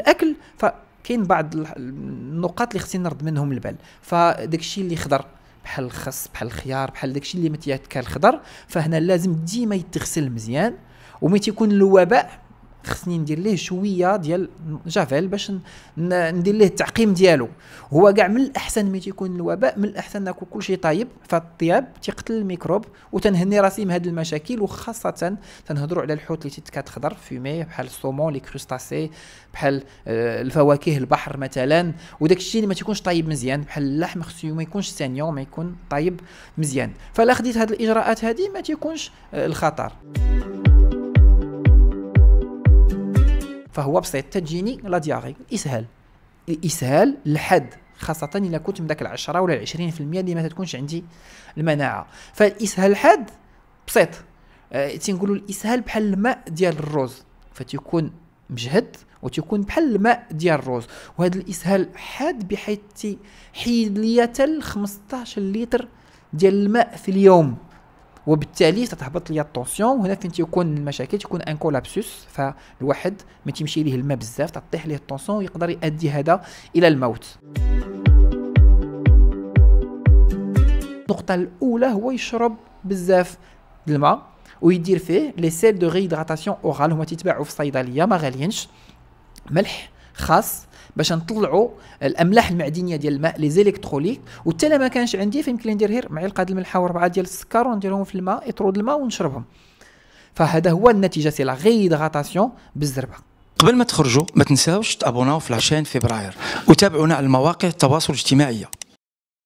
الاكل فكاين بعض النقاط اللي خصني نرد منهم البال فداك الشيء اللي خضر بحال الخس بحال الخيار بحال داكشي اللي ما تياكل خضر فهنا لازم ديما يتغسل مزيان ومي تيكون الوباء خصني ندير ليه شويه ديال جافيل باش ندير ليه التعقيم ديالو هو كاع من الاحسن ملي تيكون الوباء من الاحسن ناكل كلشي طايب فالطياب تيقتل الميكروب وتنهني راسي من هاد المشاكل وخاصه تنهضروا على الحوت اللي تيتكات خضر فيمي بحال الصومون لي كروستاسي بحال آه، الفواكه البحر مثلا وداك الشيء اللي ما تيكونش طايب مزيان بحال اللحم خصو ما يكونش سانيون ما يكون طايب مزيان فلا خديت هاد الاجراءات هادي ما تيكونش آه، الخطر فهو بسيط تجيني لا دياغي الاسهال الاسهال لحد خاصة إلا كنت من ذاك العشرة ولا العشرين في المية اللي ما تكونش عندي المناعة فالإسهال حاد بسيط أه تنقولوا الإسهال بحال الماء ديال الروز فتيكون مجهد وتيكون بحال الماء ديال الروز وهذا الإسهال حاد بحيث تحيد ليا حتى 15 لتر ديال الماء في اليوم وبالتالي تتهبط لي الطونسيون وهنا فين تيكون المشاكل تيكون ان كولابسوس فالواحد ما تيمشي ليه الماء بزاف تطيح ليه الطونسيون ويقدر يؤدي هذا الى الموت النقطه الاولى هو يشرب بزاف الماء ويدير فيه لي سيل دو ريهيدراتاسيون اورال هما تيتباعوا في الصيدليه ما غاليينش ملح خاص باش نطلعوا الاملاح المعدنيه ديال الماء لي زيليكتروليك وحتى لا ما كانش عندي فيمكن لي ندير غير معلقه ديال الملح وربعه ديال السكر ونديرهم في الماء يطرد الماء ونشربهم فهذا هو النتيجه سي لا غيدغاتاسيون بالزربه قبل ما تخرجوا ما تنساوش تابوناو في لاشين فبراير وتابعونا على المواقع التواصل الاجتماعي